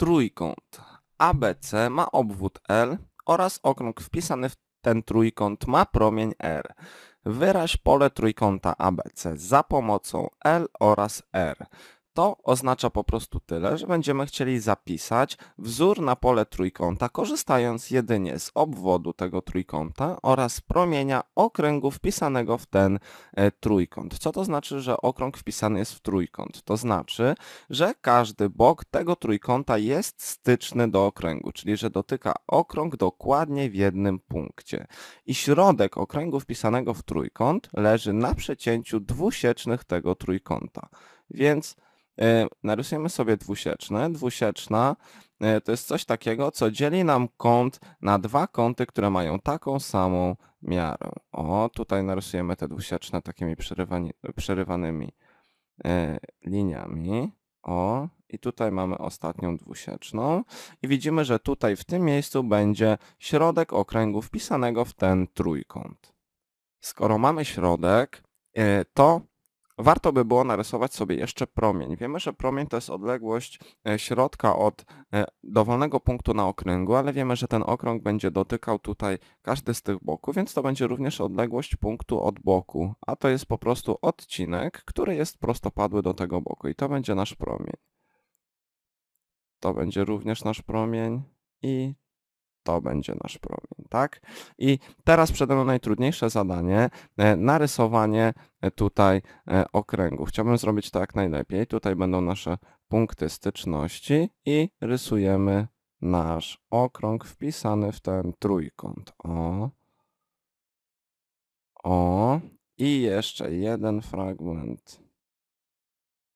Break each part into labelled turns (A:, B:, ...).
A: trójkąt ABC ma obwód L oraz okrąg wpisany w ten trójkąt ma promień R. Wyraź pole trójkąta ABC za pomocą L oraz R. To oznacza po prostu tyle, że będziemy chcieli zapisać wzór na pole trójkąta, korzystając jedynie z obwodu tego trójkąta oraz promienia okręgu wpisanego w ten e, trójkąt. Co to znaczy, że okrąg wpisany jest w trójkąt? To znaczy, że każdy bok tego trójkąta jest styczny do okręgu, czyli że dotyka okrąg dokładnie w jednym punkcie. I środek okręgu wpisanego w trójkąt leży na przecięciu dwusiecznych tego trójkąta. Więc E, narysujemy sobie dwusieczne. Dwusieczna e, to jest coś takiego, co dzieli nam kąt na dwa kąty, które mają taką samą miarę. O, tutaj narysujemy te dwusieczne takimi przerywanymi e, liniami. O, i tutaj mamy ostatnią dwusieczną i widzimy, że tutaj w tym miejscu będzie środek okręgu wpisanego w ten trójkąt. Skoro mamy środek, to warto by było narysować sobie jeszcze promień. Wiemy, że promień to jest odległość e, środka od e, dowolnego punktu na okręgu, ale wiemy, że ten okrąg będzie dotykał tutaj każdy z tych boków, więc to będzie również odległość punktu od boku, a to jest po prostu odcinek, który jest prostopadły do tego boku i to będzie nasz promień. To będzie również nasz promień i to będzie nasz promień tak? I teraz przede mną najtrudniejsze zadanie, e, narysowanie e, tutaj e, okręgu. Chciałbym zrobić to jak najlepiej. Tutaj będą nasze punkty styczności i rysujemy nasz okrąg wpisany w ten trójkąt. O. O. I jeszcze jeden fragment.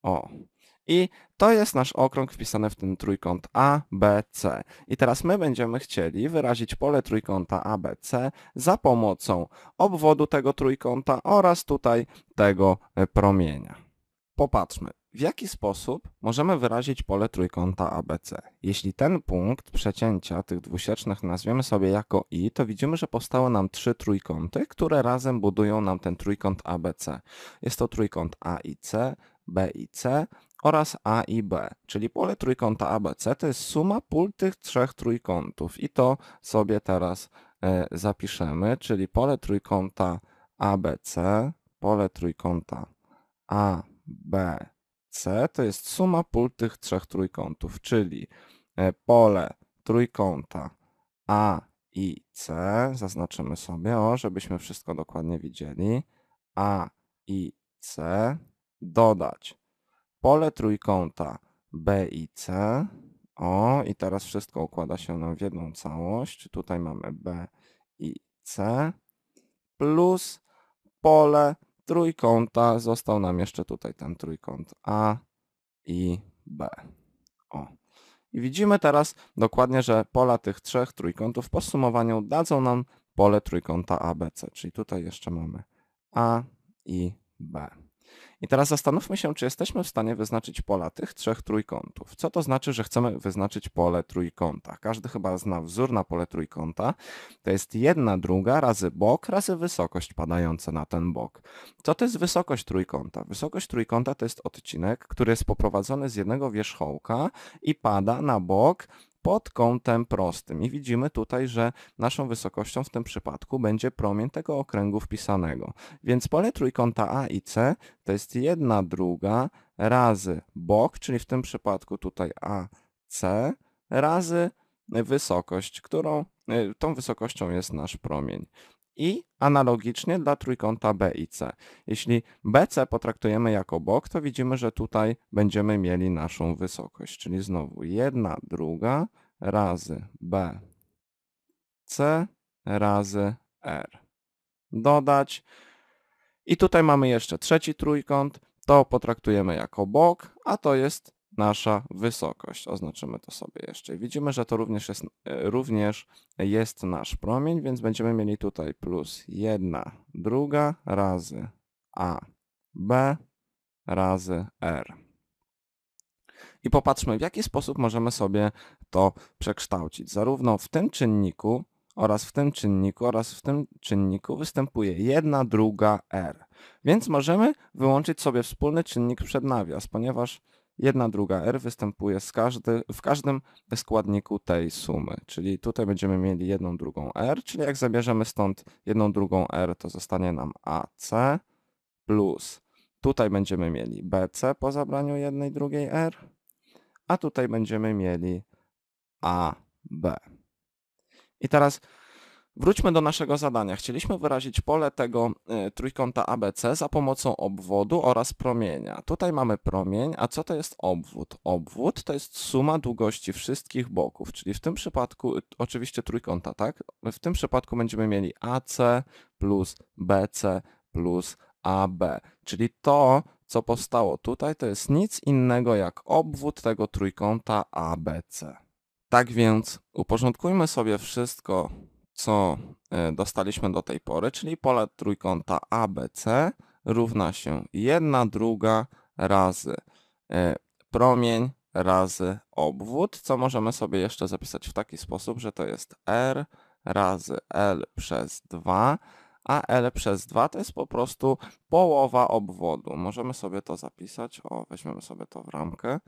A: O. I to jest nasz okrąg wpisany w ten trójkąt ABC. I teraz my będziemy chcieli wyrazić pole trójkąta ABC za pomocą obwodu tego trójkąta oraz tutaj tego e, promienia. Popatrzmy, w jaki sposób możemy wyrazić pole trójkąta ABC. Jeśli ten punkt przecięcia tych dwusiecznych nazwiemy sobie jako i, to widzimy, że powstały nam trzy trójkąty, które razem budują nam ten trójkąt ABC. Jest to trójkąt AIC, BIC oraz A i B, czyli pole trójkąta ABC to jest suma pól tych trzech trójkątów i to sobie teraz e, zapiszemy, czyli pole trójkąta ABC, pole trójkąta ABC to jest suma pól tych trzech trójkątów, czyli e, pole trójkąta A i C, zaznaczymy sobie, o, żebyśmy wszystko dokładnie widzieli, A i C, dodać pole trójkąta B i C. O, i teraz wszystko układa się nam w jedną całość. Tutaj mamy B i C plus pole trójkąta. Został nam jeszcze tutaj ten trójkąt A i B. O. I widzimy teraz dokładnie, że pola tych trzech trójkątów po sumowaniu dadzą nam pole trójkąta ABC, czyli tutaj jeszcze mamy A i B. I teraz zastanówmy się, czy jesteśmy w stanie wyznaczyć pola tych trzech trójkątów. Co to znaczy, że chcemy wyznaczyć pole trójkąta? Każdy chyba zna wzór na pole trójkąta. To jest jedna druga razy bok razy wysokość padająca na ten bok. Co to jest wysokość trójkąta? Wysokość trójkąta to jest odcinek, który jest poprowadzony z jednego wierzchołka i pada na bok pod kątem prostym. I widzimy tutaj, że naszą wysokością w tym przypadku będzie promień tego okręgu wpisanego. Więc pole trójkąta A i C to jest jedna druga razy bok, czyli w tym przypadku tutaj AC, razy wysokość, którą y, tą wysokością jest nasz promień i analogicznie dla trójkąta BIC. Jeśli BC potraktujemy jako bok, to widzimy, że tutaj będziemy mieli naszą wysokość, czyli znowu jedna druga razy BC razy R. Dodać. I tutaj mamy jeszcze trzeci trójkąt, to potraktujemy jako bok, a to jest nasza wysokość. Oznaczymy to sobie jeszcze. Widzimy, że to również jest, e, również jest nasz promień, więc będziemy mieli tutaj plus 1 druga razy A, B razy R. I popatrzmy, w jaki sposób możemy sobie to przekształcić. Zarówno w tym czynniku, oraz w tym czynniku oraz w tym czynniku występuje jedna druga r. Więc możemy wyłączyć sobie wspólny czynnik przed nawias, ponieważ Jedna druga R występuje każdy, w każdym składniku tej sumy, czyli tutaj będziemy mieli jedną drugą R, czyli jak zabierzemy stąd jedną drugą R, to zostanie nam AC plus tutaj będziemy mieli BC po zabraniu jednej drugiej R, a tutaj będziemy mieli AB. I teraz Wróćmy do naszego zadania. Chcieliśmy wyrazić pole tego y, trójkąta ABC za pomocą obwodu oraz promienia. Tutaj mamy promień, a co to jest obwód? Obwód to jest suma długości wszystkich boków, czyli w tym przypadku y, oczywiście trójkąta, tak? W tym przypadku będziemy mieli AC plus BC plus AB, czyli to, co powstało tutaj, to jest nic innego jak obwód tego trójkąta ABC. Tak więc uporządkujmy sobie wszystko co e, dostaliśmy do tej pory, czyli pole trójkąta ABC równa się jedna druga razy e, promień razy obwód, co możemy sobie jeszcze zapisać w taki sposób, że to jest R razy L przez 2, a L przez 2 to jest po prostu połowa obwodu. Możemy sobie to zapisać, o weźmiemy sobie to w ramkę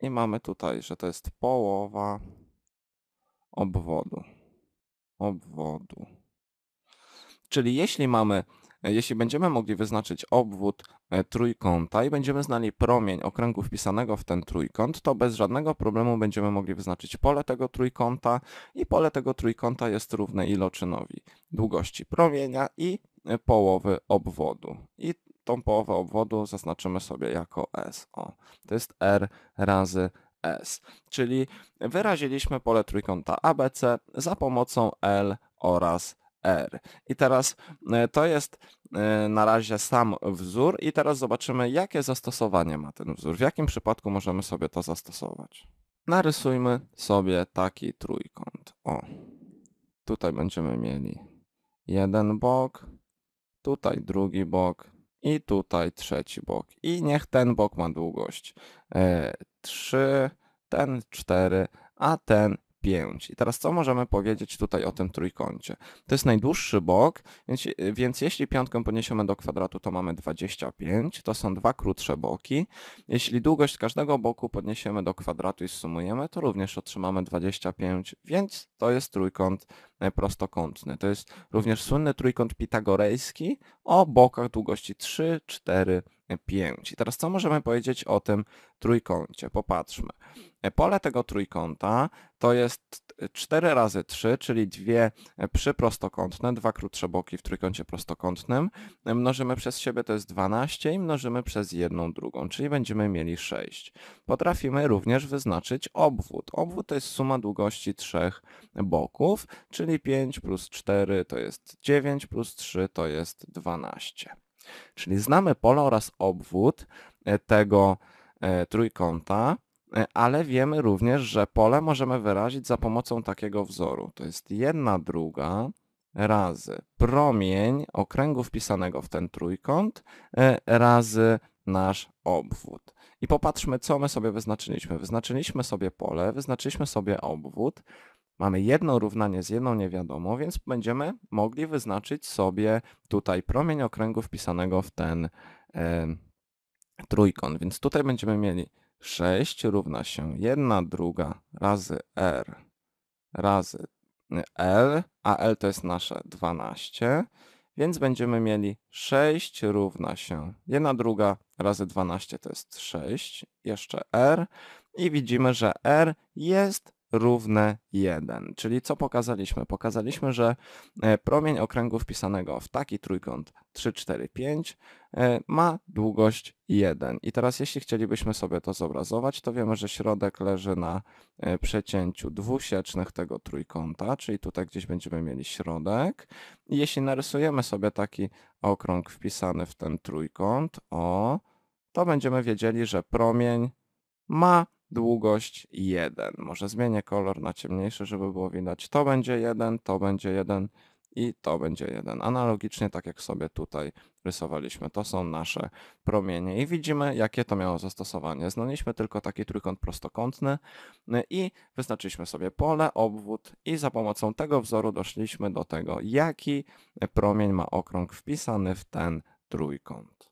A: i mamy tutaj, że to jest połowa obwodu obwodu. Czyli jeśli mamy, e, jeśli będziemy mogli wyznaczyć obwód e, trójkąta i będziemy znali promień okręgu wpisanego w ten trójkąt, to bez żadnego problemu będziemy mogli wyznaczyć pole tego trójkąta i pole tego trójkąta jest równe iloczynowi długości promienia i e, połowy obwodu. I tą połowę obwodu zaznaczymy sobie jako SO. to jest R razy S, czyli wyraziliśmy pole trójkąta ABC za pomocą L oraz R. I teraz e, to jest e, na razie sam wzór i teraz zobaczymy, jakie zastosowanie ma ten wzór, w jakim przypadku możemy sobie to zastosować. Narysujmy sobie taki trójkąt. O, tutaj będziemy mieli jeden bok, tutaj drugi bok, i tutaj trzeci bok. I niech ten bok ma długość 3, e, ten 4, a ten 5. I teraz co możemy powiedzieć tutaj o tym trójkącie? To jest najdłuższy bok, więc, więc jeśli piątkę poniesiemy do kwadratu, to mamy 25, to są dwa krótsze boki. Jeśli długość każdego boku podniesiemy do kwadratu i sumujemy, to również otrzymamy 25, więc to jest trójkąt e, prostokątny. To jest również słynny trójkąt pitagorejski o bokach długości 3, 4, 5. I teraz co możemy powiedzieć o tym trójkącie? Popatrzmy. E, pole tego trójkąta to jest 4 razy 3, czyli dwie e, przyprostokątne, dwa krótsze boki w trójkącie prostokątnym. E, mnożymy przez siebie to jest 12 i mnożymy przez jedną drugą, czyli będziemy mieli 6. Potrafimy również wyznaczyć obwód. Obwód to jest suma długości trzech boków, czyli 5 plus 4 to jest 9 plus 3 to jest 12. Czyli znamy pole oraz obwód e, tego trójkąta. E, ale wiemy również, że pole możemy wyrazić za pomocą takiego wzoru. To jest jedna druga razy promień okręgu wpisanego w ten trójkąt e, razy nasz obwód. I popatrzmy, co my sobie wyznaczyliśmy. Wyznaczyliśmy sobie pole, wyznaczyliśmy sobie obwód. Mamy jedno równanie z jedną niewiadomą, więc będziemy mogli wyznaczyć sobie tutaj promień okręgu wpisanego w ten e, trójkąt. Więc tutaj będziemy mieli 6 równa się 1 druga razy R razy y, L, a L to jest nasze 12, więc będziemy mieli 6 równa się 1 druga razy 12 to jest 6, jeszcze R i widzimy, że R jest równe 1. Czyli co pokazaliśmy? Pokazaliśmy, że e, promień okręgu wpisanego w taki trójkąt 3, 4, 5 ma długość 1. I teraz jeśli chcielibyśmy sobie to zobrazować, to wiemy, że środek leży na e, przecięciu dwusiecznych tego trójkąta, czyli tutaj gdzieś będziemy mieli środek. I jeśli narysujemy sobie taki okrąg wpisany w ten trójkąt, o, to będziemy wiedzieli, że promień ma długość 1. Może zmienię kolor na ciemniejszy, żeby było widać. To będzie 1, to będzie 1 i to będzie 1. Analogicznie tak jak sobie tutaj rysowaliśmy. To są nasze promienie i widzimy jakie to miało zastosowanie. Znaliśmy tylko taki trójkąt prostokątny y, i wyznaczyliśmy sobie pole, obwód i za pomocą tego wzoru doszliśmy do tego, jaki promień ma okrąg wpisany w ten trójkąt.